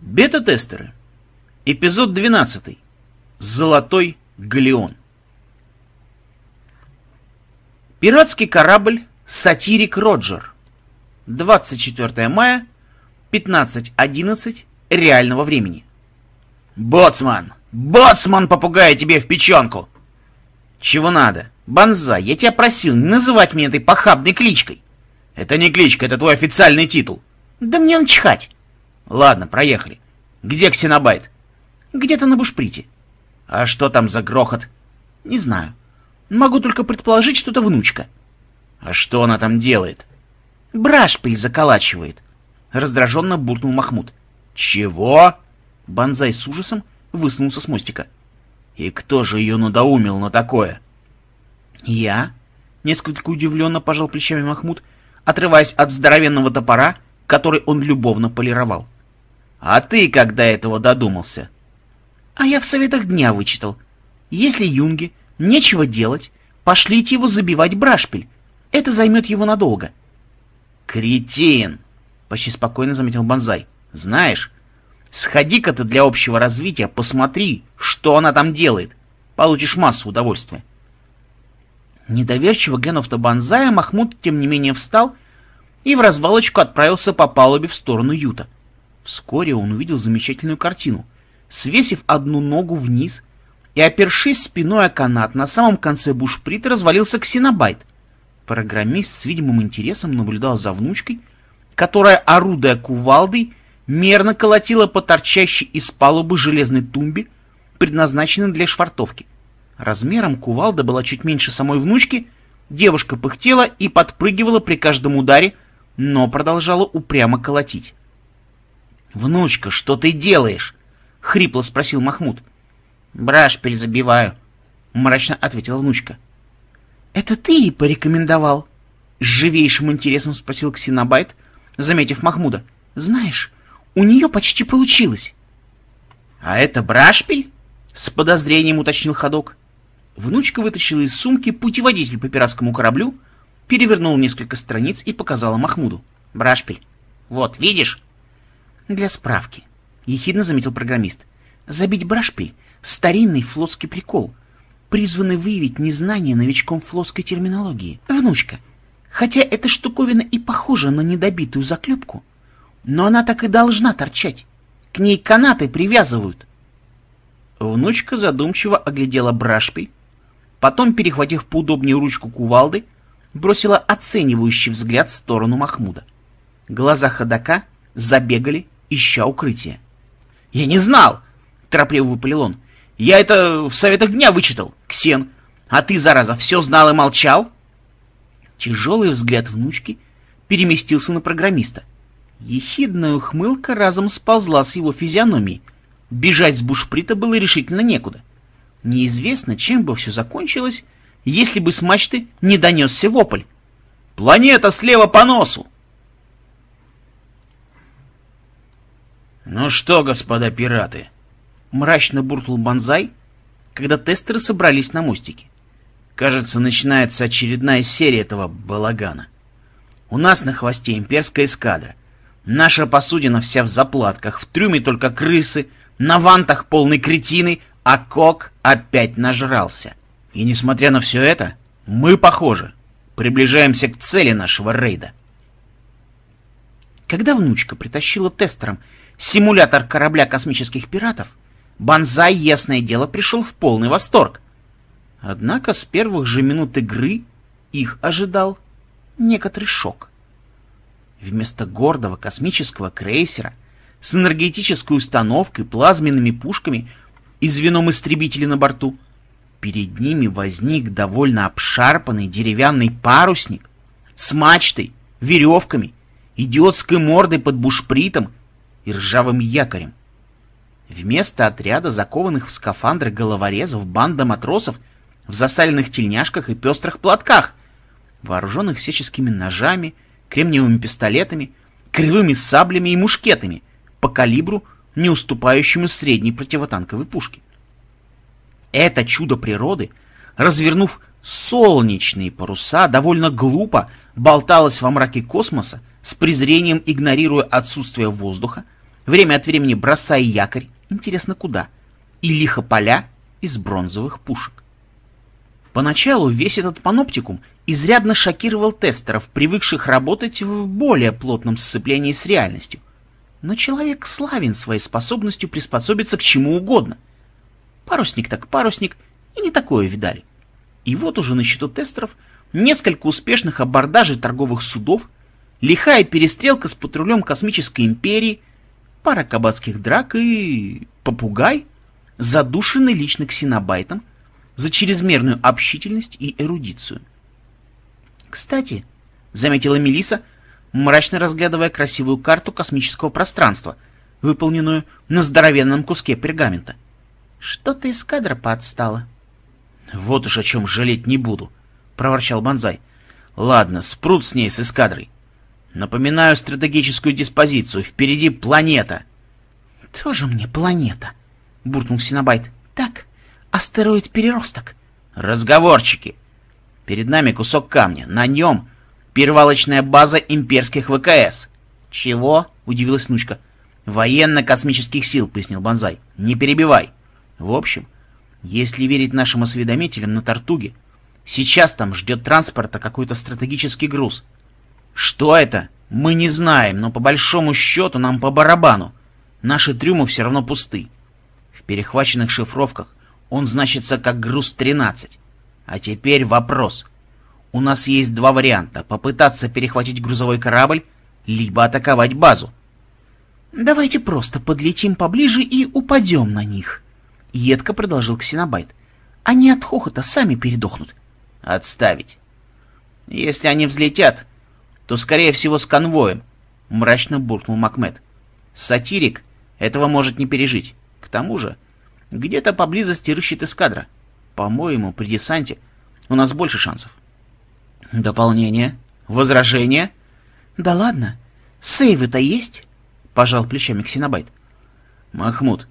Бета-тестеры. Эпизод 12. Золотой галеон. Пиратский корабль «Сатирик Роджер». 24 мая, 15.11 реального времени. «Боцман! Боцман, попугая тебе в печенку!» «Чего надо? Банза, я тебя просил не называть меня этой похабной кличкой!» «Это не кличка, это твой официальный титул!» «Да мне он Ладно, проехали. Где ксенобайт? Где-то на бушприте. А что там за грохот? Не знаю. Могу только предположить, что это внучка. А что она там делает? Брашпиль заколачивает. Раздраженно буркнул Махмуд. Чего? Банзай с ужасом высунулся с мостика. И кто же ее надоумил на такое? Я? Несколько удивленно пожал плечами Махмуд, отрываясь от здоровенного топора, который он любовно полировал. — а ты когда этого додумался? А я в советах дня вычитал. Если Юнге нечего делать, пошлите его забивать брашпиль. Это займет его надолго. Кретин! Почти спокойно заметил Бонзай. Знаешь, сходи-ка ты для общего развития, посмотри, что она там делает. Получишь массу удовольствия. Недоверчиво глянув на Бонзая, Махмуд тем не менее встал и в развалочку отправился по палубе в сторону Юта. Вскоре он увидел замечательную картину. Свесив одну ногу вниз и опершись спиной о канат, на самом конце бушприта развалился ксенобайт. Программист с видимым интересом наблюдал за внучкой, которая, орудуя кувалдой, мерно колотила по торчащей из палубы железной тумбе, предназначенной для швартовки. Размером кувалда была чуть меньше самой внучки, девушка пыхтела и подпрыгивала при каждом ударе, но продолжала упрямо колотить. «Внучка, что ты делаешь?» — хрипло спросил Махмуд. Брашпель забиваю», — мрачно ответила внучка. «Это ты ей порекомендовал?» — с живейшим интересом спросил Ксенобайт, заметив Махмуда. «Знаешь, у нее почти получилось». «А это брашпель? с подозрением уточнил ходок. Внучка вытащила из сумки путеводитель по пиратскому кораблю, перевернула несколько страниц и показала Махмуду. Брашпель, вот, видишь, «Для справки», — ехидно заметил программист. «Забить брашпиль — старинный флотский прикол, призванный выявить незнание новичком флотской терминологии. Внучка, хотя эта штуковина и похожа на недобитую заклепку, но она так и должна торчать. К ней канаты привязывают». Внучка задумчиво оглядела брашпиль, потом, перехватив поудобнее ручку кувалды, бросила оценивающий взгляд в сторону Махмуда. Глаза ходока забегали, ища укрытие. «Я не знал!» — торопливо выпалил он. «Я это в советах дня вычитал, Ксен. А ты, зараза, все знал и молчал?» Тяжелый взгляд внучки переместился на программиста. Ехидная ухмылка разом сползла с его физиономии. Бежать с бушприта было решительно некуда. Неизвестно, чем бы все закончилось, если бы с мачты не донесся вопль. «Планета слева по носу!» «Ну что, господа пираты?» — мрачно буркнул Банзай, когда тестеры собрались на мостике. «Кажется, начинается очередная серия этого балагана. У нас на хвосте имперская эскадра. Наша посудина вся в заплатках, в трюме только крысы, на вантах полный кретины, а Кок опять нажрался. И несмотря на все это, мы, похоже, приближаемся к цели нашего рейда». Когда внучка притащила тестерам симулятор корабля космических пиратов, Бонзай, ясное дело, пришел в полный восторг. Однако с первых же минут игры их ожидал некоторый шок. Вместо гордого космического крейсера с энергетической установкой, плазменными пушками и звеном истребителей на борту, перед ними возник довольно обшарпанный деревянный парусник с мачтой, веревками, идиотской мордой под бушпритом и ржавым якорем. Вместо отряда закованных в скафандры головорезов банда матросов в засаленных тельняшках и пестрых платках, вооруженных всяческими ножами, кремниевыми пистолетами, кривыми саблями и мушкетами по калибру, не уступающему средней противотанковой пушке. Это чудо природы, развернув солнечные паруса, довольно глупо болталось во мраке космоса, с презрением игнорируя отсутствие воздуха, время от времени бросая якорь, интересно куда, и лихо поля из бронзовых пушек. Поначалу весь этот паноптикум изрядно шокировал тестеров, привыкших работать в более плотном сцеплении с реальностью. Но человек славен своей способностью приспособиться к чему угодно. Парусник так парусник, и не такое видали. И вот уже на счету тестеров несколько успешных абордажей торговых судов, лихая перестрелка с патрулем Космической Империи, пара кабацких драк и... попугай, задушенный лично ксенобайтом за чрезмерную общительность и эрудицию. «Кстати», — заметила Мелиса, мрачно разглядывая красивую карту космического пространства, выполненную на здоровенном куске пергамента. «Что-то из кадра поотстало». «Вот уж о чем жалеть не буду», — проворчал Бонзай. «Ладно, спрут с ней с эскадрой. Напоминаю стратегическую диспозицию. Впереди планета. Тоже мне планета, буркнул Синабайт. Так, астероид-переросток. Разговорчики. Перед нами кусок камня. На нем перевалочная база имперских ВКС. Чего? Удивилась внучка. Военно-космических сил, пояснил Бонзай. Не перебивай. В общем, если верить нашим осведомителям на Тартуге, сейчас там ждет транспорта какой-то стратегический груз — что это? Мы не знаем, но по большому счету нам по барабану. Наши трюмы все равно пусты. В перехваченных шифровках он значится как груз-13. А теперь вопрос. У нас есть два варианта. Попытаться перехватить грузовой корабль, либо атаковать базу. «Давайте просто подлетим поближе и упадем на них», — едко продолжил Ксенобайт. «Они от хохота сами передохнут». «Отставить. Если они взлетят, то, скорее всего, с конвоем», — мрачно буркнул Макмед. «Сатирик этого может не пережить. К тому же, где-то поблизости рыщет эскадра. По-моему, при десанте у нас больше шансов». «Дополнение? Возражение?» «Да ладно. Сейвы-то есть?» — пожал плечами Ксенобайт. «Махмуд,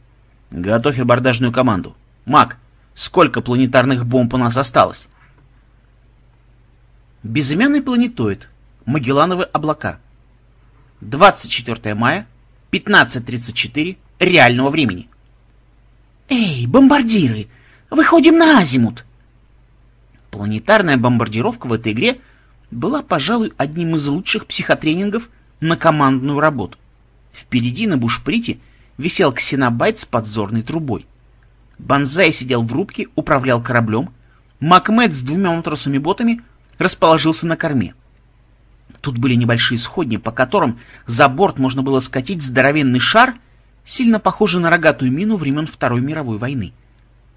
готовь абордажную команду. Мак, сколько планетарных бомб у нас осталось?» Безымянный планетоид Магеллановы облака. 24 мая, 15.34 реального времени. «Эй, бомбардиры! Выходим на азимут!» Планетарная бомбардировка в этой игре была, пожалуй, одним из лучших психотренингов на командную работу. Впереди на бушприте висел ксенобайт с подзорной трубой. Бонзай сидел в рубке, управлял кораблем. Макмед с двумя матросами-ботами расположился на корме. Тут были небольшие сходни, по которым за борт можно было скатить здоровенный шар, сильно похожий на рогатую мину времен Второй мировой войны.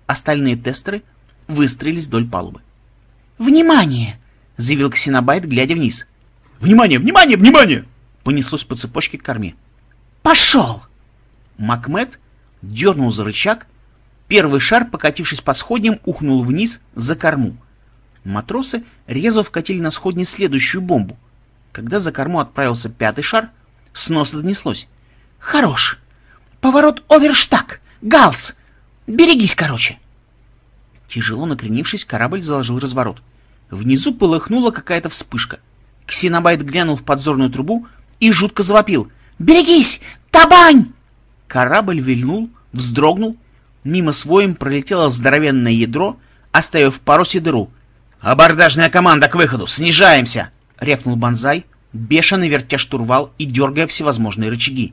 Остальные тестеры выстроились вдоль палубы. «Внимание!» — заявил Ксенобайт, глядя вниз. «Внимание! Внимание! Внимание!» — понеслось по цепочке к корме. «Пошел!» Макмед дернул за рычаг. Первый шар, покатившись по сходням, ухнул вниз за корму. Матросы резво вкатили на сходни следующую бомбу — когда за корму отправился пятый шар, с носа донеслось. «Хорош! Поворот оверштаг! Галс! Берегись, короче!» Тяжело накренившись, корабль заложил разворот. Внизу полыхнула какая-то вспышка. Ксенобайт глянул в подзорную трубу и жутко завопил. «Берегись! Табань!» Корабль вильнул, вздрогнул. Мимо своим пролетело здоровенное ядро, оставив в поросе дыру. «Абордажная команда к выходу! Снижаемся!» — рявкнул Бонзай, бешено вертя штурвал и дергая всевозможные рычаги.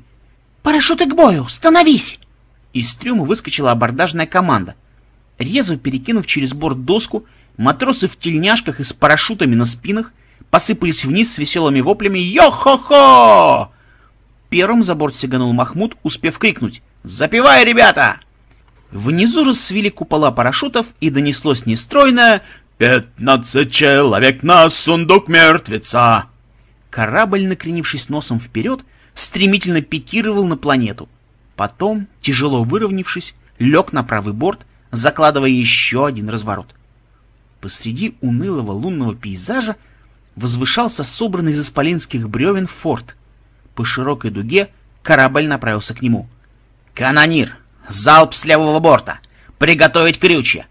«Парашюты к бою! Становись!» Из трюма выскочила абордажная команда. Резво перекинув через борт доску, матросы в тельняшках и с парашютами на спинах посыпались вниз с веселыми воплями «Йо-хо-хо!». Первым за борт сиганул Махмуд, успев крикнуть «Запивай, ребята!». Внизу рассвели купола парашютов и донеслось нестройное «Пятнадцать человек на сундук мертвеца!» Корабль, накренившись носом вперед, стремительно пикировал на планету. Потом, тяжело выровнявшись, лег на правый борт, закладывая еще один разворот. Посреди унылого лунного пейзажа возвышался собранный из исполинских бревен форт. По широкой дуге корабль направился к нему. «Канонир! Залп с левого борта! Приготовить крючья!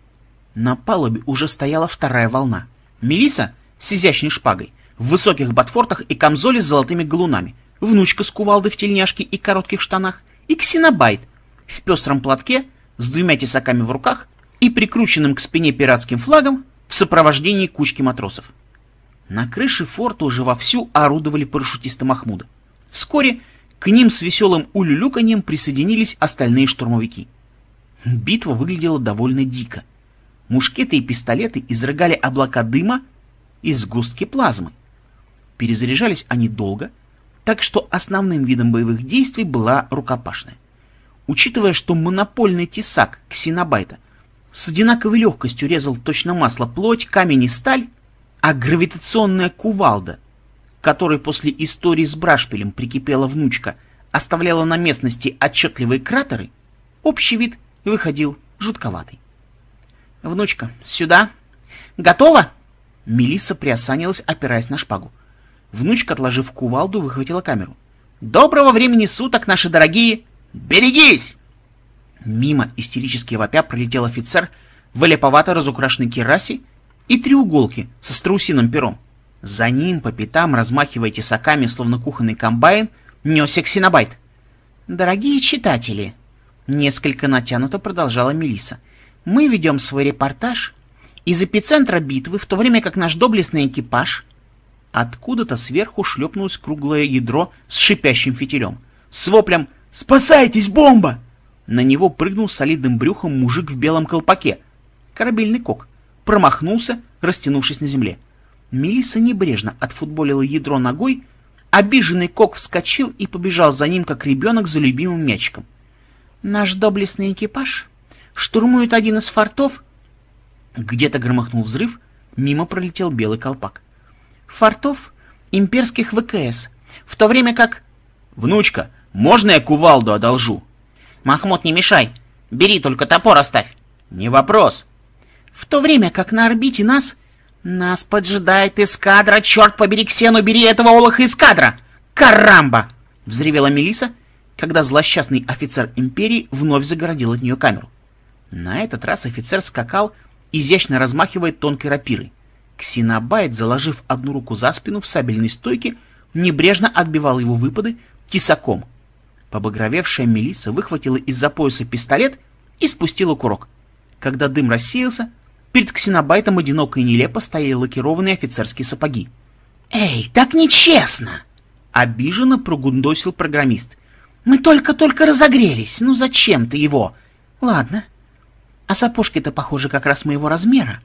На палубе уже стояла вторая волна. Мелиса с изящной шпагой, в высоких ботфортах и камзоле с золотыми галунами, внучка с кувалдой в тельняшке и коротких штанах, и ксенобайт в пестром платке с двумя тесаками в руках и прикрученным к спине пиратским флагом в сопровождении кучки матросов. На крыше форта уже вовсю орудовали парашютисты Махмуда. Вскоре к ним с веселым улюлюканьем присоединились остальные штурмовики. Битва выглядела довольно дико — Мушкеты и пистолеты изрыгали облака дыма и сгустки плазмы. Перезаряжались они долго, так что основным видом боевых действий была рукопашная. Учитывая, что монопольный тесак ксенобайта с одинаковой легкостью резал точно масло плоть, камень и сталь, а гравитационная кувалда, которой после истории с Брашпилем прикипела внучка, оставляла на местности отчетливые кратеры, общий вид выходил жутковатый. «Внучка, сюда! Готова?» Мелисса приосанилась, опираясь на шпагу. Внучка, отложив кувалду, выхватила камеру. «Доброго времени суток, наши дорогие! Берегись!» Мимо истерически вопя пролетел офицер в леповато разукрашенной керасе и треуголке со страусиным пером. За ним, по пятам, размахивая тесаками, словно кухонный комбайн, несся ксенобайт. «Дорогие читатели!» — несколько натянуто продолжала Мелиса — мы ведем свой репортаж из эпицентра битвы, в то время как наш доблестный экипаж... Откуда-то сверху шлепнулось круглое ядро с шипящим фитилем. С воплем «Спасайтесь, бомба!» На него прыгнул солидным брюхом мужик в белом колпаке. Корабельный кок. Промахнулся, растянувшись на земле. Мелиса небрежно отфутболила ядро ногой, Обиженный кок вскочил и побежал за ним, как ребенок за любимым мячиком. Наш доблестный экипаж штурмуют один из фортов!» Где-то громыхнул взрыв, мимо пролетел белый колпак. «Фортов имперских ВКС, в то время как...» «Внучка, можно я кувалду одолжу?» «Махмуд, не мешай! Бери, только топор оставь!» «Не вопрос!» «В то время как на орбите нас...» «Нас поджидает эскадра! Черт побери, Ксену, бери этого олаха эскадра! Карамба!» — взревела Мелиса, когда злосчастный офицер Империи вновь загородил от нее камеру. На этот раз офицер скакал, изящно размахивая тонкой рапирой. Ксенобайт, заложив одну руку за спину в сабельной стойке, небрежно отбивал его выпады тесаком. Побагровевшая Мелиса выхватила из-за пояса пистолет и спустила курок. Когда дым рассеялся, перед ксенобайтом одиноко и нелепо стояли лакированные офицерские сапоги. «Эй, так нечестно!» — обиженно прогундосил программист. «Мы только-только разогрелись, ну зачем ты его?» «Ладно, а сапожки-то, похоже, как раз моего размера.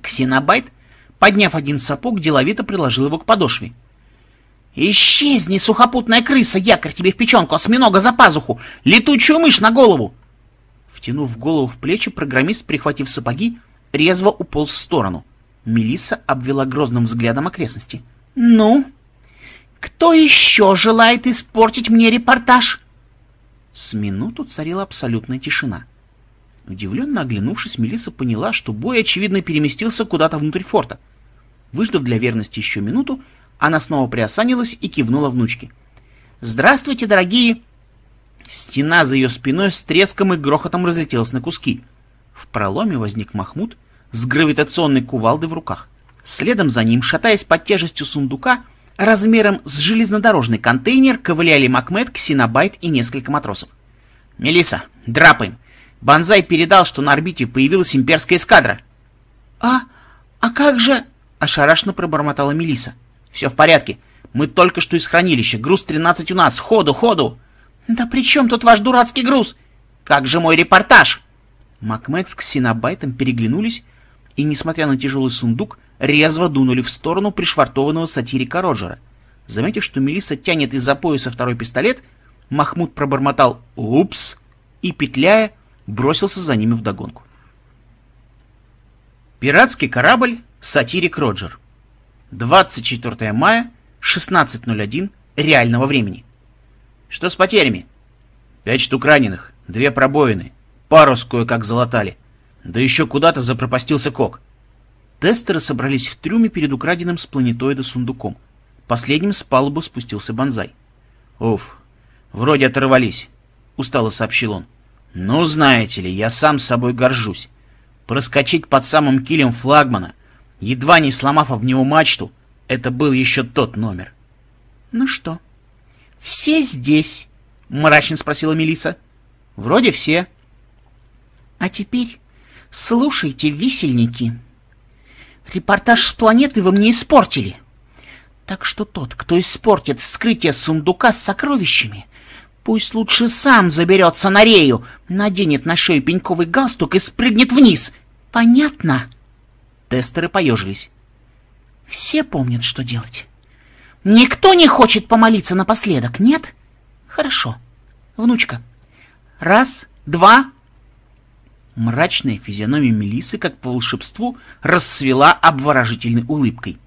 Ксенобайт, подняв один сапог, деловито приложил его к подошве. «Исчезни, сухопутная крыса, якорь тебе в печенку, осьминога за пазуху, летучую мышь на голову!» Втянув голову в плечи, программист, прихватив сапоги, резво уполз в сторону. Мелисса обвела грозным взглядом окрестности. «Ну, кто еще желает испортить мне репортаж?» С минуту царила абсолютная тишина. — Удивленно оглянувшись, Мелиса поняла, что бой, очевидно, переместился куда-то внутрь форта. Выждав для верности еще минуту, она снова приосанилась и кивнула внучке. «Здравствуйте, дорогие!» Стена за ее спиной с треском и грохотом разлетелась на куски. В проломе возник Махмуд с гравитационной кувалдой в руках. Следом за ним, шатаясь под тяжестью сундука, размером с железнодорожный контейнер ковыляли Макмед, Ксенобайт и несколько матросов. «Мелиса, драпаем! Бонзай передал, что на орбите появилась имперская эскадра. «А? А как же?» — ошарашенно пробормотала Мелиса. «Все в порядке. Мы только что из хранилища. Груз 13 у нас. Ходу, ходу!» «Да при чем тут ваш дурацкий груз? Как же мой репортаж?» Макмэкс с Ксенобайтом переглянулись и, несмотря на тяжелый сундук, резво дунули в сторону пришвартованного сатирика Роджера. Заметив, что Мелиса тянет из-за пояса второй пистолет, Махмуд пробормотал «Упс!» и, петляя, бросился за ними вдогонку. Пиратский корабль «Сатирик Роджер». 24 мая, 16.01 реального времени. Что с потерями? Пять штук раненых, две пробоины, парус кое-как залатали. Да еще куда-то запропастился кок. Тестеры собрались в трюме перед украденным с планетоида сундуком. Последним с палубы спустился Бонзай. «Уф, вроде оторвались», — устало сообщил он. Ну, знаете ли, я сам собой горжусь. Проскочить под самым килем флагмана, едва не сломав об него мачту, это был еще тот номер. Ну что, все здесь? — мрачно спросила милиса Вроде все. А теперь слушайте, висельники. Репортаж с планеты вы мне испортили. Так что тот, кто испортит вскрытие сундука с сокровищами, Пусть лучше сам заберется на рею, наденет на шею пеньковый галстук и спрыгнет вниз. Понятно?» Тестеры поежились. «Все помнят, что делать. Никто не хочет помолиться напоследок, нет? Хорошо. Внучка. Раз, два...» Мрачная физиономия Мелисы, как по волшебству, расцвела обворожительной улыбкой.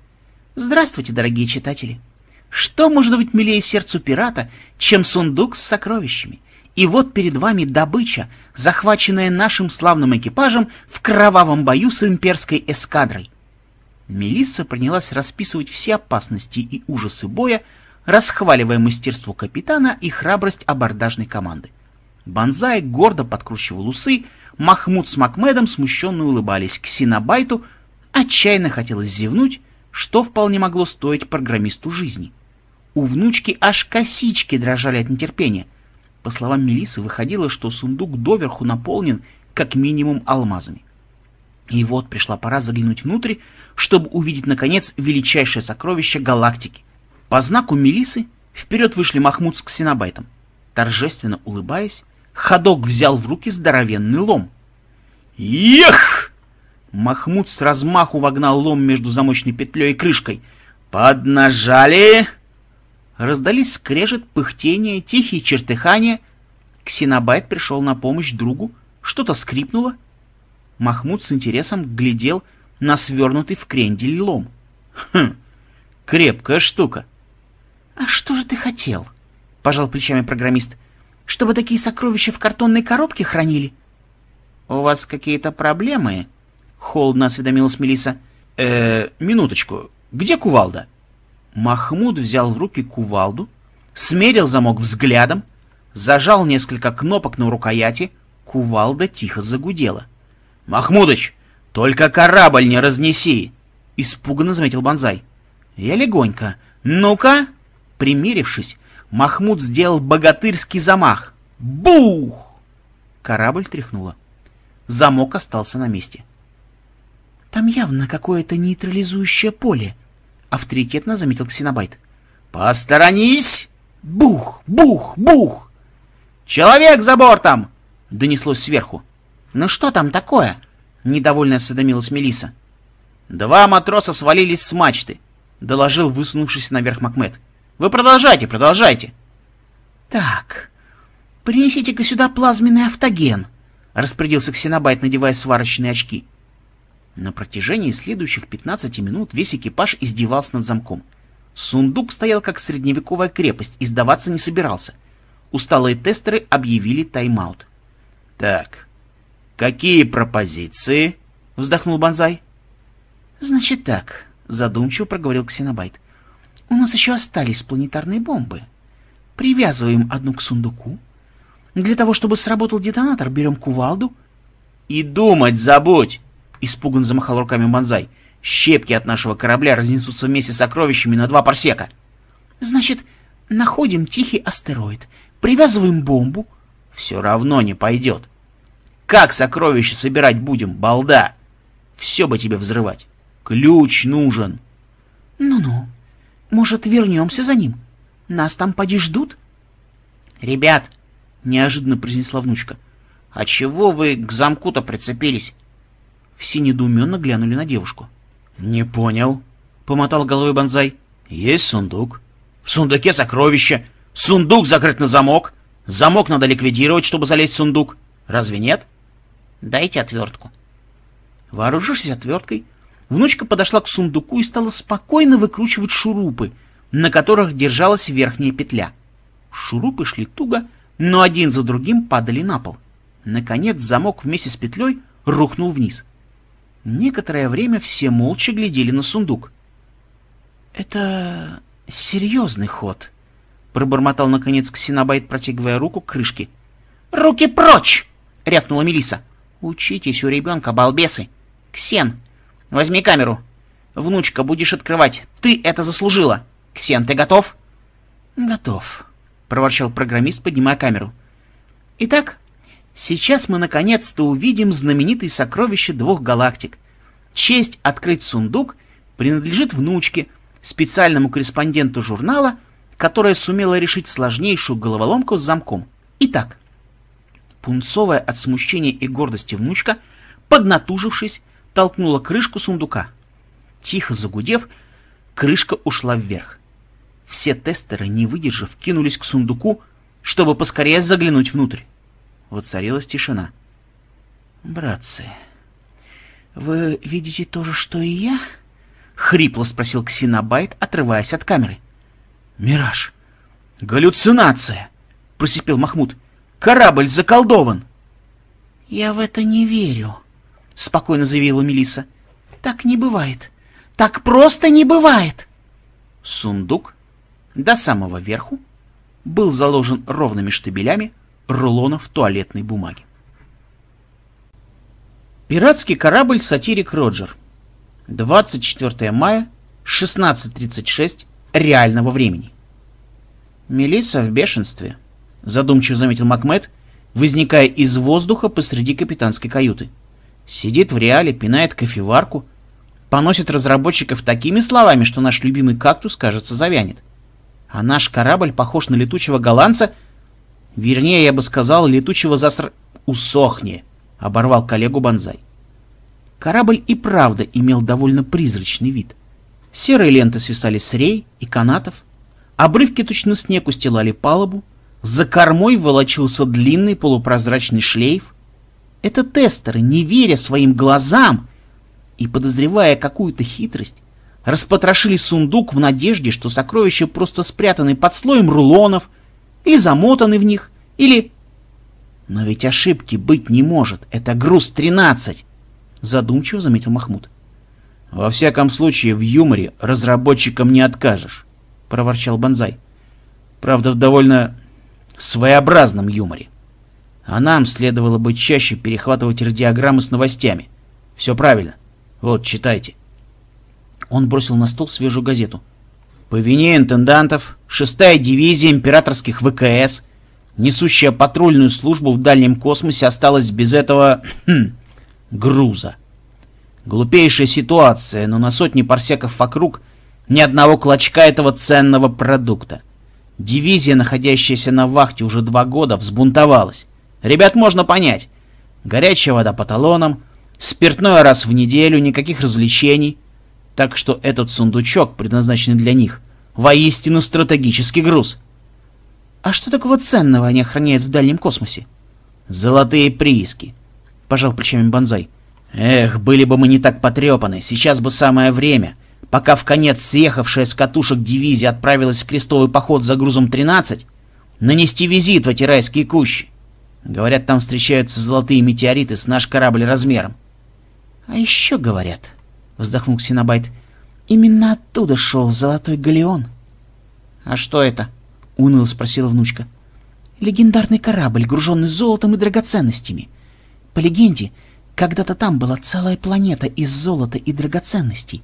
«Здравствуйте, дорогие читатели!» Что может быть милее сердцу пирата, чем сундук с сокровищами? И вот перед вами добыча, захваченная нашим славным экипажем в кровавом бою с имперской эскадрой. Мелисса принялась расписывать все опасности и ужасы боя, расхваливая мастерство капитана и храбрость абордажной команды. Бонзай гордо подкручивал усы, Махмуд с Макмедом смущенно улыбались к Синабайту, отчаянно хотелось зевнуть, что вполне могло стоить программисту жизни. У внучки аж косички дрожали от нетерпения. По словам Мелисы, выходило, что сундук доверху наполнен как минимум алмазами. И вот пришла пора заглянуть внутрь, чтобы увидеть, наконец, величайшее сокровище галактики. По знаку Мелисы вперед вышли Махмуд с Ксенобайтом. Торжественно улыбаясь, Ходок взял в руки здоровенный лом. «Ех!» Махмуд с размаху вогнал лом между замочной петлей и крышкой. «Поднажали!» Раздались скрежет, пыхтение, тихие чертыхания. Ксенобайт пришел на помощь другу. Что-то скрипнуло. Махмуд с интересом глядел на свернутый в крендель лом. «Хм, крепкая штука». «А что же ты хотел?» — пожал плечами программист. «Чтобы такие сокровища в картонной коробке хранили?» «У вас какие-то проблемы?» — холодно осведомилась Мелиса. «Э, минуточку. Где кувалда?» Махмуд взял в руки кувалду, смерил замок взглядом, зажал несколько кнопок на рукояти, кувалда тихо загудела. «Махмудыч, только корабль не разнеси!» — испуганно заметил Бонзай. Я легонько. «Ну-ка!» Примерившись, Махмуд сделал богатырский замах. «Бух!» Корабль тряхнуло. Замок остался на месте. «Там явно какое-то нейтрализующее поле», — авторитетно заметил Ксенобайт. «Посторонись!» «Бух! Бух! Бух!» «Человек за бортом!» — донеслось сверху. «Ну что там такое?» — недовольно осведомилась Мелиса. «Два матроса свалились с мачты», — доложил высунувшийся наверх Макмед. «Вы продолжайте, продолжайте!» «Так, принесите-ка сюда плазменный автоген», — распорядился Ксенобайт, надевая сварочные очки. На протяжении следующих 15 минут весь экипаж издевался над замком. Сундук стоял как средневековая крепость и сдаваться не собирался. Усталые тестеры объявили тайм-аут. «Так, какие пропозиции?» — вздохнул Бонзай. «Значит так», — задумчиво проговорил Ксенобайт. «У нас еще остались планетарные бомбы. Привязываем одну к сундуку. Для того, чтобы сработал детонатор, берем кувалду». «И думать забудь!» Испуганно замахал руками Бонзай. «Щепки от нашего корабля разнесутся вместе с сокровищами на два парсека!» «Значит, находим тихий астероид, привязываем бомбу...» «Все равно не пойдет!» «Как сокровища собирать будем, балда?» «Все бы тебе взрывать! Ключ нужен!» «Ну-ну, может, вернемся за ним? Нас там поди ждут?» «Ребят!» — неожиданно произнесла внучка. «А чего вы к замку-то прицепились? Все недоуменно глянули на девушку. «Не понял», — помотал головой Бонзай. «Есть сундук. В сундуке сокровища. Сундук закрыт на замок. Замок надо ликвидировать, чтобы залезть в сундук. Разве нет?» «Дайте отвертку». Вооружившись отверткой, внучка подошла к сундуку и стала спокойно выкручивать шурупы, на которых держалась верхняя петля. Шурупы шли туго, но один за другим падали на пол. Наконец замок вместе с петлей рухнул вниз. Некоторое время все молча глядели на сундук. «Это серьезный ход», — пробормотал наконец Ксенобайт, протягивая руку к крышке. «Руки прочь!» — рявкнула Мелиса. «Учитесь у ребенка, балбесы! Ксен, возьми камеру! Внучка, будешь открывать! Ты это заслужила! Ксен, ты готов?» «Готов», — проворчал программист, поднимая камеру. «Итак, Сейчас мы наконец-то увидим знаменитые сокровища двух галактик. Честь открыть сундук принадлежит внучке, специальному корреспонденту журнала, которая сумела решить сложнейшую головоломку с замком. Итак, пунцовая от смущения и гордости внучка, поднатужившись, толкнула крышку сундука. Тихо загудев, крышка ушла вверх. Все тестеры, не выдержав, кинулись к сундуку, чтобы поскорее заглянуть внутрь. Воцарилась тишина. «Братцы, вы видите то же, что и я?» — хрипло спросил Ксенобайт, отрываясь от камеры. «Мираж! Галлюцинация!» — просипел Махмуд. «Корабль заколдован!» «Я в это не верю», — спокойно заявила Мелиса. «Так не бывает. Так просто не бывает!» Сундук до самого верху был заложен ровными штабелями рулонов туалетной бумаги. Пиратский корабль «Сатирик Роджер». 24 мая, 16.36 реального времени. Мелисса в бешенстве, задумчиво заметил Макмед, возникая из воздуха посреди капитанской каюты. Сидит в реале, пинает кофеварку, поносит разработчиков такими словами, что наш любимый кактус, кажется, завянет. А наш корабль похож на летучего голландца — Вернее, я бы сказал, летучего заср... «Усохни!» — оборвал коллегу Бонзай. Корабль и правда имел довольно призрачный вид. Серые ленты свисали с рей и канатов, обрывки точно снег устилали палубу, за кормой волочился длинный полупрозрачный шлейф. Это тестеры, не веря своим глазам и подозревая какую-то хитрость, распотрошили сундук в надежде, что сокровища просто спрятаны под слоем рулонов, или замотаны в них, или... Но ведь ошибки быть не может, это груз-13, задумчиво заметил Махмуд. Во всяком случае, в юморе разработчикам не откажешь, проворчал Бонзай. Правда, в довольно своеобразном юморе. А нам следовало бы чаще перехватывать радиограммы с новостями. Все правильно. Вот, читайте. Он бросил на стол свежую газету. По вине интендантов шестая дивизия императорских ВКС, несущая патрульную службу в дальнем космосе, осталась без этого хм, груза. Глупейшая ситуация, но на сотни парсеков вокруг ни одного клочка этого ценного продукта. Дивизия, находящаяся на вахте уже два года, взбунтовалась. Ребят можно понять. Горячая вода по талонам, спиртное раз в неделю, никаких развлечений — так что этот сундучок, предназначенный для них, воистину стратегический груз. А что такого ценного они охраняют в дальнем космосе? Золотые прииски. Пожал плечами Бонзай. Эх, были бы мы не так потрепаны, сейчас бы самое время. Пока в конец съехавшая с катушек дивизия отправилась в крестовый поход за грузом 13, нанести визит в эти райские кущи. Говорят, там встречаются золотые метеориты с наш корабль размером. А еще говорят, вздохнул Ксенобайт. «Именно оттуда шел золотой галеон». «А что это?» — уныло спросила внучка. «Легендарный корабль, груженный золотом и драгоценностями. По легенде, когда-то там была целая планета из золота и драгоценностей,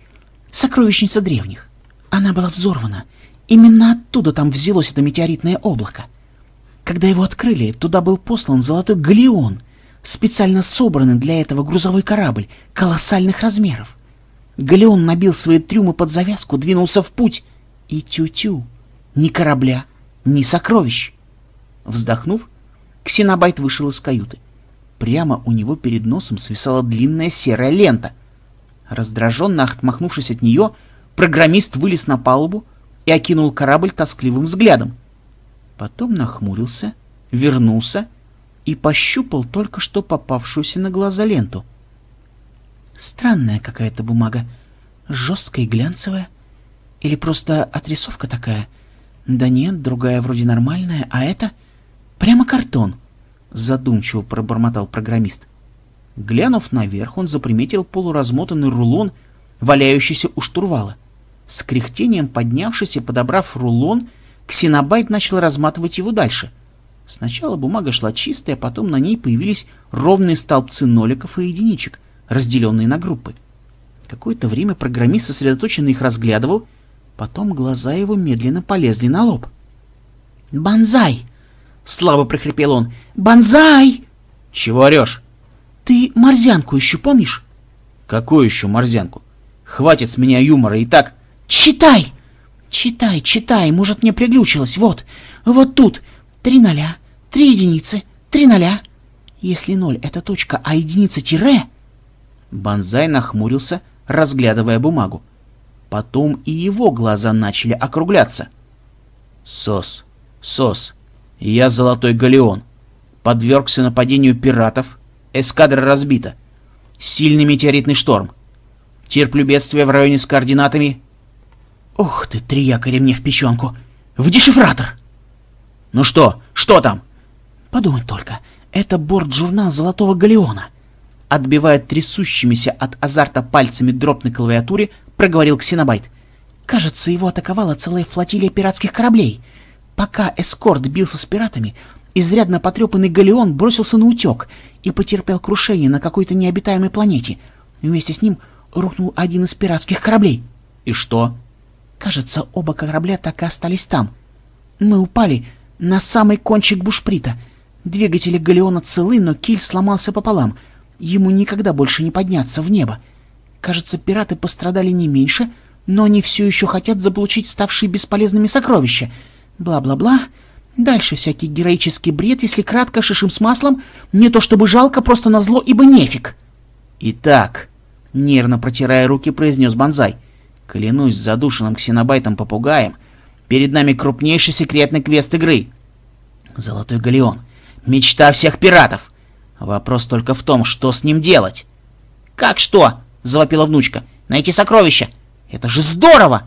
сокровищница древних. Она была взорвана. Именно оттуда там взялось это метеоритное облако. Когда его открыли, туда был послан золотой галеон, специально собранный для этого грузовой корабль колоссальных размеров. Галеон набил свои трюмы под завязку, двинулся в путь. И тю-тю. Ни корабля, ни сокровищ. Вздохнув, Ксенобайт вышел из каюты. Прямо у него перед носом свисала длинная серая лента. Раздраженно отмахнувшись от нее, программист вылез на палубу и окинул корабль тоскливым взглядом. Потом нахмурился, вернулся и пощупал только что попавшуюся на глаза ленту — Странная какая-то бумага. Жесткая и глянцевая. Или просто отрисовка такая. Да нет, другая вроде нормальная, а это... Прямо картон. Задумчиво пробормотал программист. Глянув наверх, он заприметил полуразмотанный рулон, валяющийся у штурвала. С кряхтением поднявшись и подобрав рулон, Ксенобайт начал разматывать его дальше. Сначала бумага шла чистая, а потом на ней появились ровные столбцы ноликов и единичек разделенные на группы. Какое-то время программист сосредоточенно их разглядывал, потом глаза его медленно полезли на лоб. «Бонзай!» — слабо прохрипел он. «Бонзай!» «Чего орешь?» «Ты морзянку еще помнишь?» «Какую еще морзянку? Хватит с меня юмора и так...» «Читай! Читай, читай, может, мне приглючилось, вот, вот тут, три ноля, три единицы, три ноля. Если ноль — это точка, а единица — тире, Бонзай нахмурился, разглядывая бумагу. Потом и его глаза начали округляться. «Сос, Сос, я Золотой Галеон. Подвергся нападению пиратов. Эскадра разбита. Сильный метеоритный шторм. Терплю бедствие в районе с координатами...» «Ух ты, три якоря мне в печенку! В дешифратор!» «Ну что? Что там?» «Подумать только. Это борт-журнал Золотого Галеона отбивая трясущимися от азарта пальцами дроп на клавиатуре, проговорил Ксенобайт. «Кажется, его атаковала целая флотилия пиратских кораблей. Пока эскорт бился с пиратами, изрядно потрепанный галеон бросился на утек и потерпел крушение на какой-то необитаемой планете. Вместе с ним рухнул один из пиратских кораблей». «И что?» «Кажется, оба корабля так и остались там. Мы упали на самый кончик бушприта. Двигатели галеона целы, но киль сломался пополам». Ему никогда больше не подняться в небо. Кажется, пираты пострадали не меньше, но они все еще хотят заполучить ставшие бесполезными сокровища. Бла-бла-бла. Дальше всякий героический бред, если кратко, шишим с маслом. Не то чтобы жалко, просто назло, ибо нефиг. Итак, нервно протирая руки, произнес Бонзай. Клянусь задушенным ксенобайтом-попугаем, перед нами крупнейший секретный квест игры. Золотой галеон. Мечта всех пиратов. Вопрос только в том, что с ним делать. «Как что?» — завопила внучка. «Найти сокровища! Это же здорово!»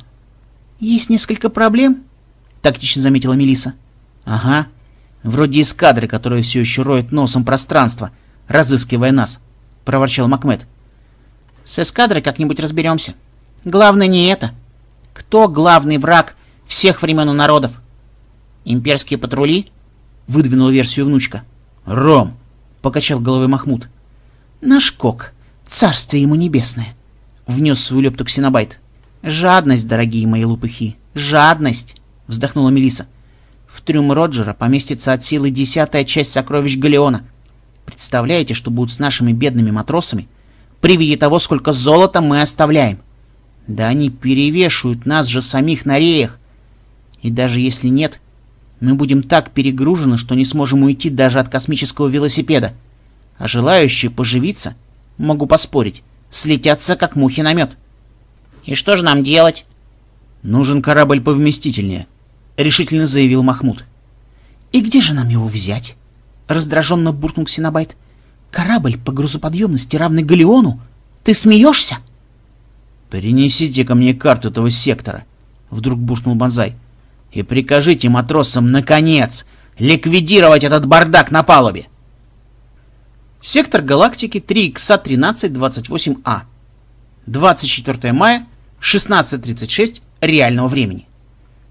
«Есть несколько проблем», — тактично заметила Мелиса. «Ага. Вроде из которые все еще роют носом пространство, разыскивая нас», — проворчал Макмед. «С эскадрой как-нибудь разберемся. Главное не это. Кто главный враг всех времен и народов?» «Имперские патрули?» — выдвинула версию внучка. «Ром!» — покачал головой Махмуд. «Наш кок, царствие ему небесное!» — внес свою лепту ксенобайт. «Жадность, дорогие мои лупыхи, жадность!» — вздохнула Мелиса. «В трюм Роджера поместится от силы десятая часть сокровищ Галеона. Представляете, что будет с нашими бедными матросами при виде того, сколько золота мы оставляем? Да они перевешивают нас же самих на реях. И даже если нет, — мы будем так перегружены, что не сможем уйти даже от космического велосипеда. А желающие поживиться, могу поспорить, слетятся как мухи на мед. И что же нам делать? Нужен корабль повместительнее, решительно заявил Махмуд. И где же нам его взять? Раздраженно буркнул Синабайт. Корабль по грузоподъемности равный Галеону? Ты смеешься? Принесите ко мне карту этого сектора, вдруг буркнул Бонзай и прикажите матросам, наконец, ликвидировать этот бардак на палубе. Сектор галактики 3XA1328А. 24 а. мая, 16.36 реального времени.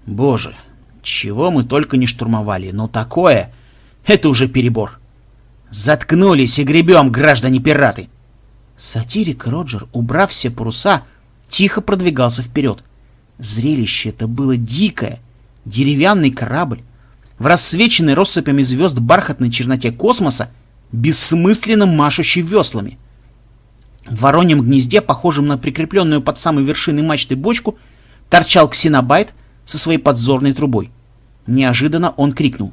Боже, чего мы только не штурмовали, но такое — это уже перебор. Заткнулись и гребем, граждане-пираты! Сатирик Роджер, убрав все паруса, тихо продвигался вперед. Зрелище это было дикое — деревянный корабль в рассвеченной россыпями звезд бархатной черноте космоса, бессмысленно машущий веслами. В вороньем гнезде, похожем на прикрепленную под самой вершиной мачты бочку, торчал ксенобайт со своей подзорной трубой. Неожиданно он крикнул.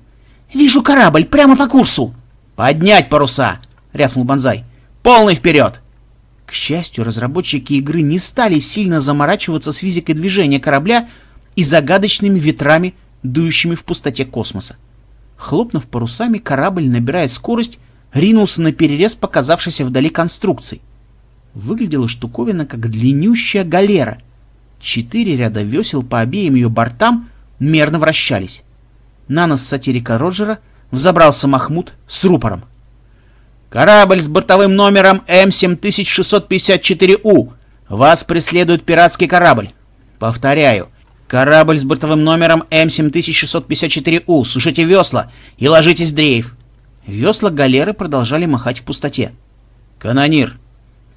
«Вижу корабль прямо по курсу!» «Поднять паруса!» — рявкнул Бонзай. «Полный вперед!» К счастью, разработчики игры не стали сильно заморачиваться с физикой движения корабля, и загадочными ветрами, дующими в пустоте космоса. Хлопнув парусами, корабль, набирая скорость, ринулся на перерез показавшейся вдали конструкции. Выглядела штуковина как длиннющая галера. Четыре ряда весел по обеим ее бортам мерно вращались. На нос сатирика Роджера взобрался Махмуд с рупором. «Корабль с бортовым номером М7654У! Вас преследует пиратский корабль! Повторяю, «Корабль с бортовым номером М7654У, сушите весла и ложитесь в дрейф!» Весла галеры продолжали махать в пустоте. «Канонир!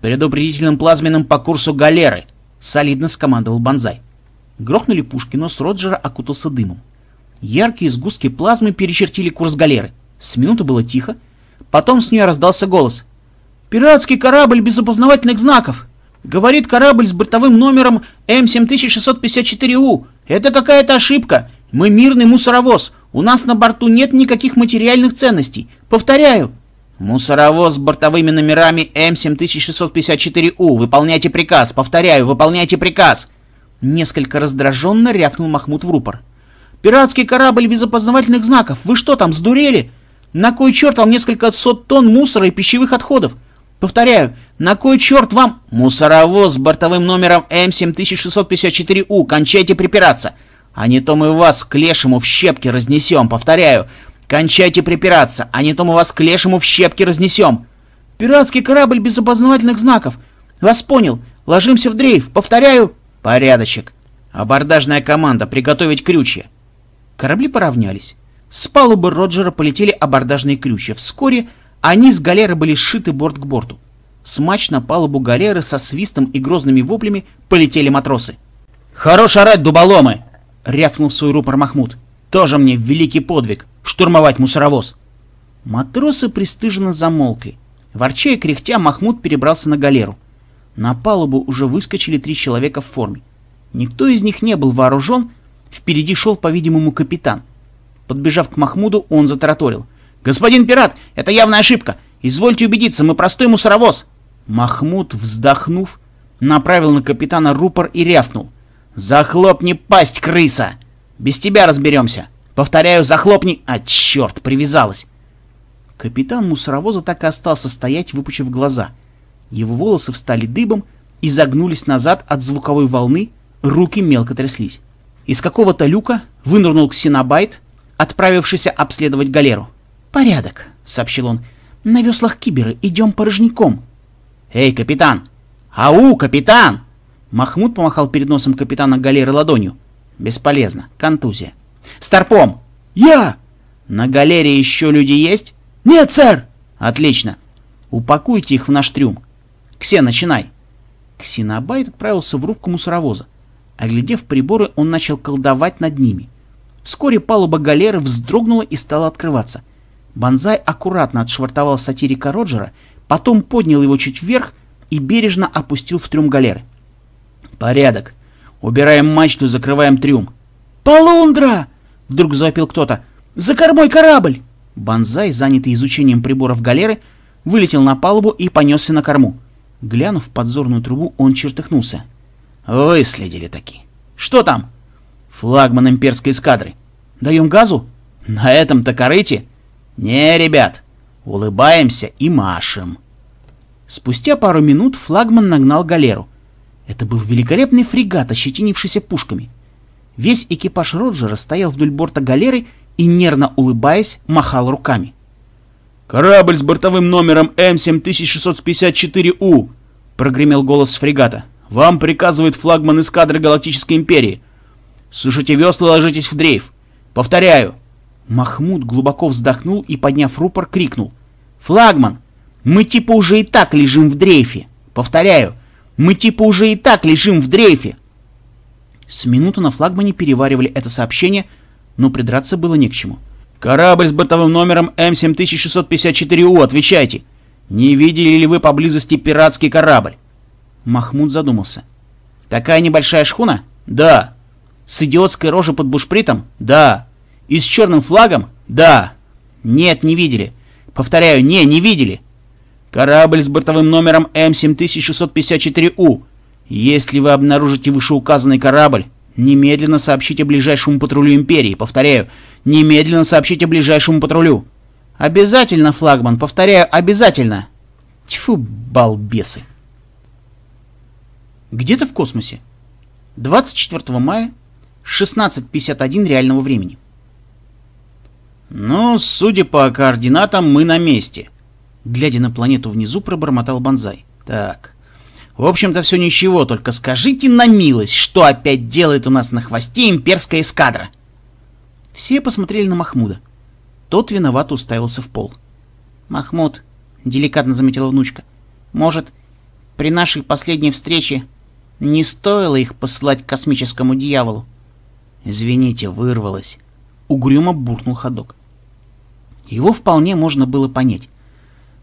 Предупредительным плазменным по курсу галеры!» — солидно скомандовал Бонзай. Грохнули пушки, но с Роджера окутался дымом. Яркие сгустки плазмы перечертили курс галеры. С минуты было тихо. Потом с нее раздался голос. «Пиратский корабль без опознавательных знаков!» Говорит корабль с бортовым номером М7654У. Это какая-то ошибка. Мы мирный мусоровоз. У нас на борту нет никаких материальных ценностей. Повторяю. Мусоровоз с бортовыми номерами М7654У. Выполняйте приказ. Повторяю, выполняйте приказ. Несколько раздраженно рявкнул Махмуд в рупор. «Пиратский корабль без опознавательных знаков! Вы что там, сдурели? На кой черт вам несколько сот тонн мусора и пищевых отходов? Повторяю, на кой черт вам... Мусоровоз с бортовым номером М7654У, кончайте припираться. А не то мы вас к лешему в щепки разнесем, повторяю. Кончайте припираться, а не то мы вас к лешему в щепки разнесем. Пиратский корабль без опознавательных знаков. Вас понял. Ложимся в дрейф. Повторяю. Порядочек. Абордажная команда. Приготовить крючья. Корабли поравнялись. С палубы Роджера полетели абордажные крючья. Вскоре они с галеры были сшиты борт к борту. Смач на палубу галеры со свистом и грозными воплями полетели матросы. «Хорош орать, дуболомы!» — рявкнул в свой рупор Махмуд. «Тоже мне великий подвиг — штурмовать мусоровоз!» Матросы пристыженно замолкли. Ворча и кряхтя, Махмуд перебрался на галеру. На палубу уже выскочили три человека в форме. Никто из них не был вооружен, впереди шел, по-видимому, капитан. Подбежав к Махмуду, он затараторил — «Господин пират, это явная ошибка! Извольте убедиться, мы простой мусоровоз!» Махмуд, вздохнув, направил на капитана рупор и рявкнул. «Захлопни пасть, крыса! Без тебя разберемся! Повторяю, захлопни!» «А, черт, привязалась!» Капитан мусоровоза так и остался стоять, выпучив глаза. Его волосы встали дыбом и загнулись назад от звуковой волны, руки мелко тряслись. Из какого-то люка вынырнул ксенобайт, отправившийся обследовать галеру. «Порядок», — сообщил он. «На веслах киберы идем порожняком». «Эй, капитан! Ау, капитан!» Махмуд помахал перед носом капитана галеры ладонью. «Бесполезно. Контузия». «Старпом!» «Я!» «На галере еще люди есть?» «Нет, сэр!» «Отлично. Упакуйте их в наш трюм. Ксе, начинай!» Ксенобайт отправился в рубку мусоровоза. Оглядев приборы, он начал колдовать над ними. Вскоре палуба галеры вздрогнула и стала открываться — Бонзай аккуратно отшвартовал сатирика Роджера, потом поднял его чуть вверх и бережно опустил в трюм галеры. «Порядок. Убираем мачту, закрываем трюм». «Полундра!» — вдруг завопил кто-то. «За кормой корабль!» Бонзай, занятый изучением приборов галеры, вылетел на палубу и понесся на корму. Глянув в подзорную трубу, он чертыхнулся. «Выследили таки. Что там?» «Флагман имперской эскадры. Даем газу? На этом-то корыте?» «Не, ребят, улыбаемся и машем». Спустя пару минут флагман нагнал галеру. Это был великолепный фрегат, ощетинившийся пушками. Весь экипаж Роджера стоял вдоль борта галеры и, нервно улыбаясь, махал руками. «Корабль с бортовым номером М7654У!» — прогремел голос фрегата. «Вам приказывает флагман эскадры Галактической Империи. Слушайте весла, ложитесь в дрейф. Повторяю, Махмуд глубоко вздохнул и, подняв рупор, крикнул. «Флагман! Мы типа уже и так лежим в дрейфе! Повторяю, мы типа уже и так лежим в дрейфе!» С минуту на флагмане переваривали это сообщение, но придраться было не к чему. «Корабль с бортовым номером М7654У, отвечайте! Не видели ли вы поблизости пиратский корабль?» Махмуд задумался. «Такая небольшая шхуна?» «Да». «С идиотской рожей под бушпритом?» «Да». И с черным флагом? Да. Нет, не видели. Повторяю, не, не видели. Корабль с бортовым номером М7654У. Если вы обнаружите вышеуказанный корабль, немедленно сообщите ближайшему патрулю Империи. Повторяю, немедленно сообщите ближайшему патрулю. Обязательно, флагман, повторяю, обязательно. Тьфу, балбесы. Где-то в космосе. 24 мая, 16.51 реального времени. Ну, судя по координатам, мы на месте. Глядя на планету внизу, пробормотал Бонзай. Так. В общем-то, все ничего, только скажите на милость, что опять делает у нас на хвосте имперская эскадра? Все посмотрели на Махмуда. Тот виновато уставился в пол. «Махмуд», — деликатно заметила внучка, — «может, при нашей последней встрече не стоило их посылать к космическому дьяволу?» «Извините, вырвалось», — угрюмо буркнул ходок. Его вполне можно было понять.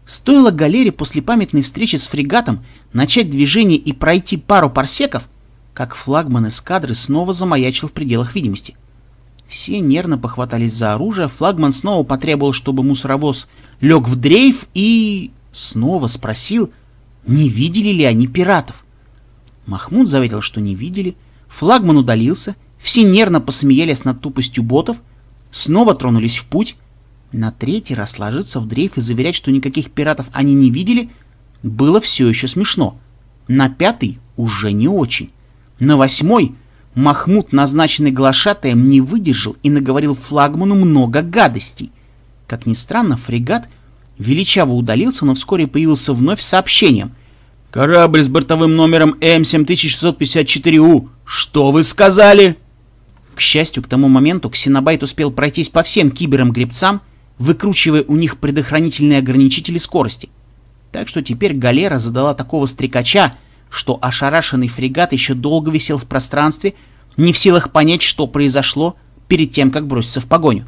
Стоило галере после памятной встречи с фрегатом начать движение и пройти пару парсеков, как флагман эскадры снова замаячил в пределах видимости. Все нервно похватались за оружие, флагман снова потребовал, чтобы мусоровоз лег в дрейф и... снова спросил, не видели ли они пиратов. Махмуд заметил, что не видели, флагман удалился, все нервно посмеялись над тупостью ботов, снова тронулись в путь, на третий раз ложиться в дрейф и заверять, что никаких пиратов они не видели, было все еще смешно. На пятый уже не очень. На восьмой Махмуд, назначенный глашатаем, не выдержал и наговорил флагману много гадостей. Как ни странно, фрегат величаво удалился, но вскоре появился вновь с сообщением. «Корабль с бортовым номером М7654У! Что вы сказали?» К счастью, к тому моменту Ксенобайт успел пройтись по всем киберам-гребцам, выкручивая у них предохранительные ограничители скорости. Так что теперь галера задала такого стрекача, что ошарашенный фрегат еще долго висел в пространстве, не в силах понять, что произошло перед тем, как броситься в погоню.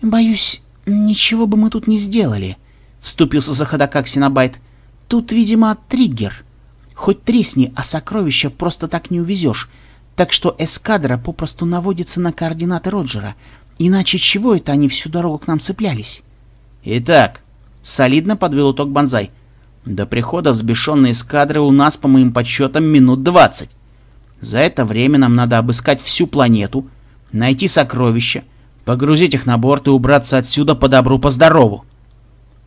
«Боюсь, ничего бы мы тут не сделали», — вступился за ходока Ксенобайт. «Тут, видимо, триггер. Хоть тресни, а сокровища просто так не увезешь, так что эскадра попросту наводится на координаты Роджера, Иначе чего это они всю дорогу к нам цеплялись? Итак, солидно подвел итог Бонзай. До прихода взбешенные эскадры у нас, по моим подсчетам, минут двадцать. За это время нам надо обыскать всю планету, найти сокровища, погрузить их на борт и убраться отсюда по добру, по здорову.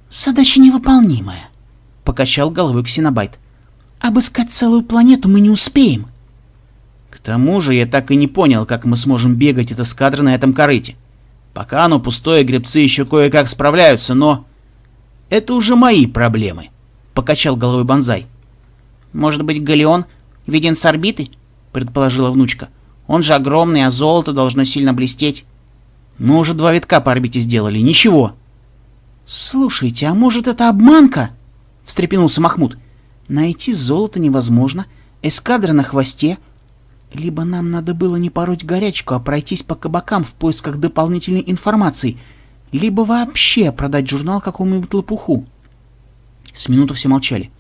Задача невыполнимая, — покачал головой Ксенобайт. Обыскать целую планету мы не успеем. К тому же я так и не понял, как мы сможем бегать от эскадры на этом корыте. Пока оно пустое, гребцы еще кое-как справляются, но... Это уже мои проблемы, покачал головой Банзай. Может быть, Галеон виден с орбиты? предположила внучка. Он же огромный, а золото должно сильно блестеть. Мы уже два витка по орбите сделали, ничего. Слушайте, а может это обманка? встрепенулся Махмуд. Найти золото невозможно, эскадра на хвосте — либо нам надо было не пороть горячку, а пройтись по кабакам в поисках дополнительной информации, либо вообще продать журнал какому-нибудь лопуху. С минуту все молчали.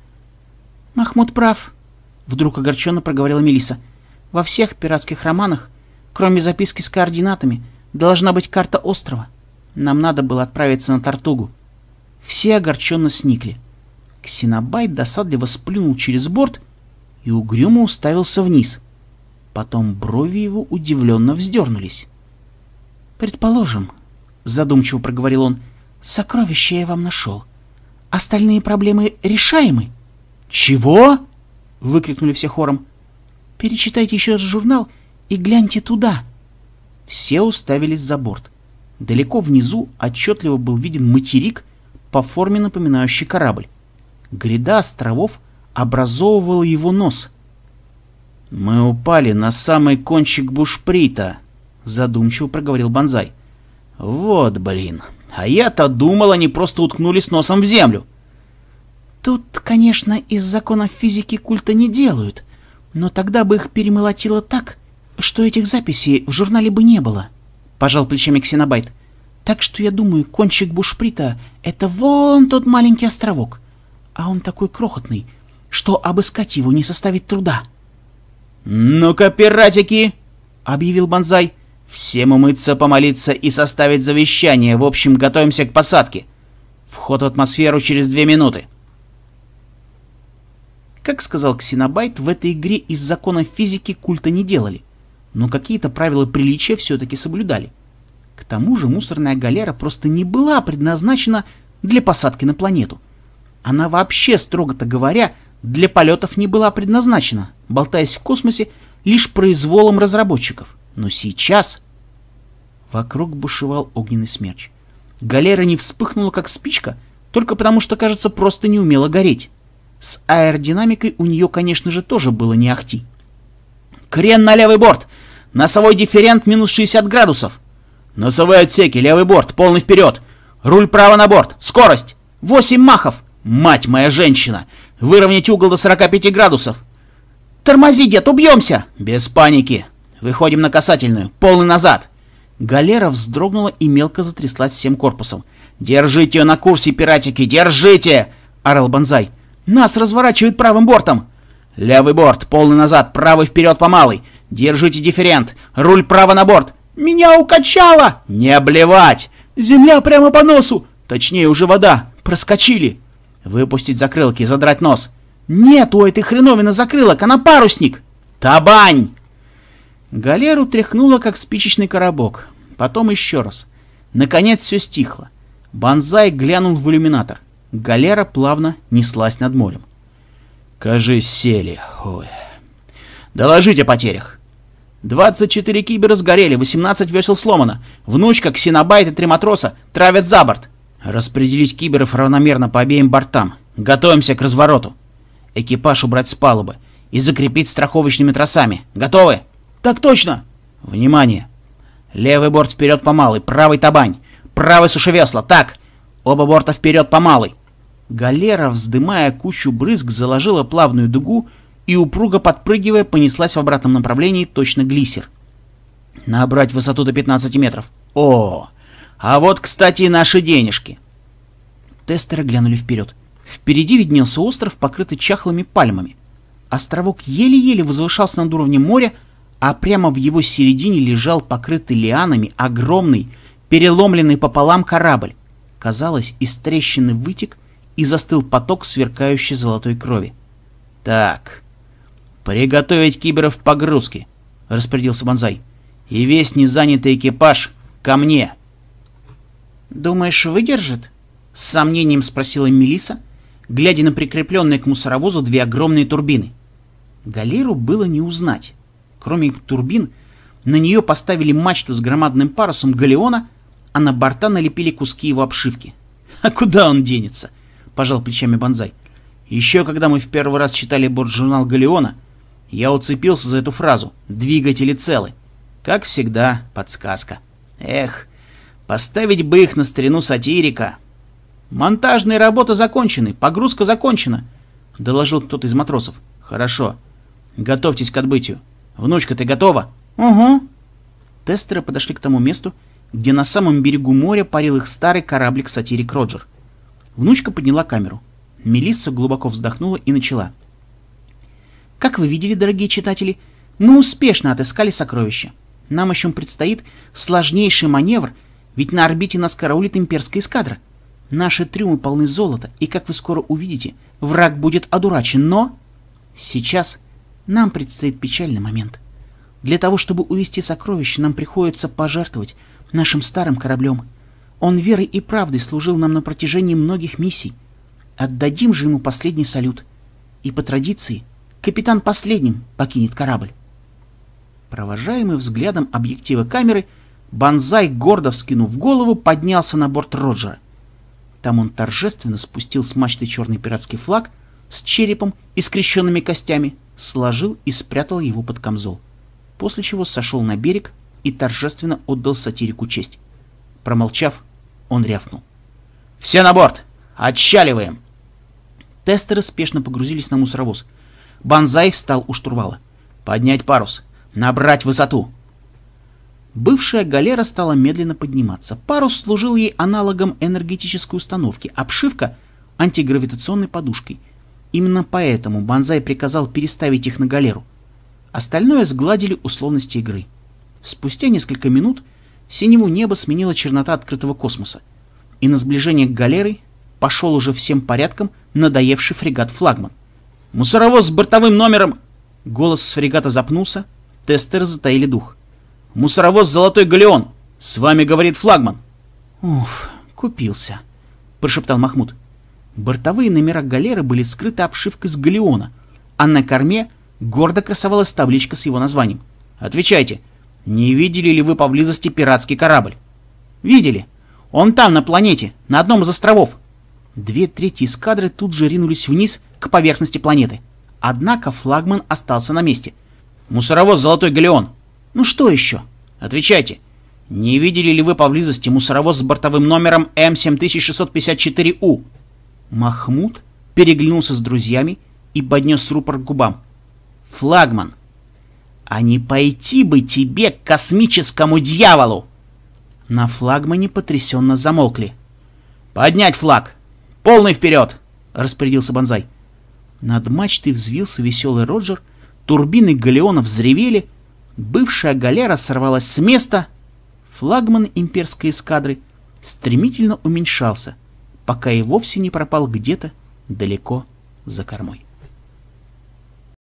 «Махмуд прав», — вдруг огорченно проговорила Мелиса. «Во всех пиратских романах, кроме записки с координатами, должна быть карта острова. Нам надо было отправиться на Тартугу». Все огорченно сникли. Ксенобайт досадливо сплюнул через борт и угрюмо уставился вниз — Потом брови его удивленно вздернулись. «Предположим», — задумчиво проговорил он, — «сокровище я вам нашел. Остальные проблемы решаемы?» «Чего?» — выкрикнули все хором. «Перечитайте еще раз журнал и гляньте туда». Все уставились за борт. Далеко внизу отчетливо был виден материк, по форме напоминающий корабль. Гряда островов образовывала его нос — «Мы упали на самый кончик бушприта», — задумчиво проговорил Бонзай. «Вот блин, а я-то думал, они просто уткнулись носом в землю». «Тут, конечно, из законов физики культа не делают, но тогда бы их перемолотило так, что этих записей в журнале бы не было», — пожал плечами Ксенобайт. «Так что я думаю, кончик бушприта — это вон тот маленький островок, а он такой крохотный, что обыскать его не составит труда». «Ну-ка, пиратики!» — объявил Бонзай. «Всем умыться, помолиться и составить завещание. В общем, готовимся к посадке. Вход в атмосферу через две минуты». Как сказал Ксенобайт, в этой игре из законов физики культа не делали, но какие-то правила приличия все-таки соблюдали. К тому же мусорная галера просто не была предназначена для посадки на планету. Она вообще, строго-то говоря, для полетов не была предназначена, болтаясь в космосе лишь произволом разработчиков. Но сейчас... Вокруг бушевал огненный смерч. Галера не вспыхнула, как спичка, только потому что, кажется, просто не умела гореть. С аэродинамикой у нее, конечно же, тоже было не ахти. «Крен на левый борт! Носовой дифферент минус 60 градусов!» «Носовые отсеки, левый борт, полный вперед! Руль право на борт! Скорость! Восемь махов! Мать моя женщина! Выровнять угол до 45 градусов. Тормози, дед, а убьемся! Без паники. Выходим на касательную. Полный назад. Галера вздрогнула и мелко затряслась всем корпусом. «Держите ее на курсе, пиратики, держите!» — орал Бонзай. «Нас разворачивают правым бортом!» «Левый борт, полный назад, правый вперед по малой! Держите дифферент! Руль право на борт! Меня укачало!» «Не обливать! Земля прямо по носу! Точнее, уже вода! Проскочили!» Выпустить закрылки и задрать нос. Нет у этой хреновины закрылок, она парусник! Табань! Галеру тряхнуло, как спичечный коробок. Потом еще раз. Наконец все стихло. Бонзай глянул в иллюминатор. Галера плавно неслась над морем. «Кажись, сели. Ой. Доложите о потерях!» 24 кибера сгорели, 18 весел сломано. Внучка, ксенобайт и три матроса травят за борт. «Распределить киберов равномерно по обеим бортам. Готовимся к развороту. Экипаж убрать с палубы и закрепить страховочными тросами. Готовы?» «Так точно!» «Внимание! Левый борт вперед по малой, правый табань, правый сушевесло, так! Оба борта вперед по малой!» Галера, вздымая кучу брызг, заложила плавную дугу и, упруго подпрыгивая, понеслась в обратном направлении, точно глиссер. «Набрать высоту до 15 метров. О, -о, -о а вот, кстати, и наши денежки. Тестеры глянули вперед. Впереди виднелся остров, покрытый чахлыми пальмами. Островок еле-еле возвышался над уровнем моря, а прямо в его середине лежал покрытый лианами огромный, переломленный пополам корабль. Казалось, из трещины вытек и застыл поток сверкающей золотой крови. «Так, приготовить киберов к погрузке», — распорядился Бонзай. «И весь незанятый экипаж ко мне!» «Думаешь, выдержит?» — с сомнением спросила Мелиса, глядя на прикрепленные к мусоровозу две огромные турбины. Галеру было не узнать. Кроме турбин, на нее поставили мачту с громадным парусом галеона, а на борта налепили куски его обшивки. «А куда он денется?» — пожал плечами Бонзай. «Еще когда мы в первый раз читали борт-журнал Галеона, я уцепился за эту фразу «двигатели целы». Как всегда, подсказка. Эх, Поставить бы их на старину сатирика. «Монтажные работы закончены, погрузка закончена», — доложил кто-то из матросов. «Хорошо. Готовьтесь к отбытию. Внучка, ты готова?» «Угу». Тестеры подошли к тому месту, где на самом берегу моря парил их старый кораблик «Сатирик Роджер». Внучка подняла камеру. Мелисса глубоко вздохнула и начала. «Как вы видели, дорогие читатели, мы успешно отыскали сокровища. Нам еще предстоит сложнейший маневр — ведь на орбите нас караулит имперская эскадра. Наши трюмы полны золота, и, как вы скоро увидите, враг будет одурачен, но... Сейчас нам предстоит печальный момент. Для того, чтобы увести сокровища, нам приходится пожертвовать нашим старым кораблем. Он верой и правдой служил нам на протяжении многих миссий. Отдадим же ему последний салют. И по традиции капитан последним покинет корабль. Провожаемый взглядом объектива камеры — Бонзай, гордо вскинув голову, поднялся на борт Роджера. Там он торжественно спустил с мачты черный пиратский флаг с черепом и скрещенными костями, сложил и спрятал его под камзол, после чего сошел на берег и торжественно отдал сатирику честь. Промолчав, он рявкнул. «Все на борт! Отчаливаем!» Тестеры спешно погрузились на мусоровоз. Банзай встал у штурвала. «Поднять парус! Набрать высоту!» Бывшая галера стала медленно подниматься. Парус служил ей аналогом энергетической установки, обшивка — антигравитационной подушкой. Именно поэтому Бонзай приказал переставить их на галеру. Остальное сгладили условности игры. Спустя несколько минут синему небо сменила чернота открытого космоса, и на сближение к галерой пошел уже всем порядком надоевший фрегат-флагман. «Мусоровоз с бортовым номером!» Голос с фрегата запнулся, тестеры затаили дух. Мусоровоз «Золотой галеон». С вами говорит флагман». «Уф, купился», — прошептал Махмуд. Бортовые номера галеры были скрыты обшивкой с галеона, а на корме гордо красовалась табличка с его названием. «Отвечайте, не видели ли вы поблизости пиратский корабль?» «Видели. Он там, на планете, на одном из островов». Две трети эскадры тут же ринулись вниз к поверхности планеты. Однако флагман остался на месте. «Мусоровоз «Золотой галеон», «Ну что еще?» «Отвечайте. Не видели ли вы поблизости мусоровоз с бортовым номером М7654У?» Махмуд переглянулся с друзьями и поднес рупор к губам. «Флагман! А не пойти бы тебе к космическому дьяволу!» На флагмане потрясенно замолкли. «Поднять флаг! Полный вперед!» — распорядился Бонзай. Над мачтой взвился веселый Роджер, турбины галеонов взревели — Бывшая галера сорвалась с места. Флагман имперской эскадры стремительно уменьшался, пока и вовсе не пропал где-то далеко за кормой.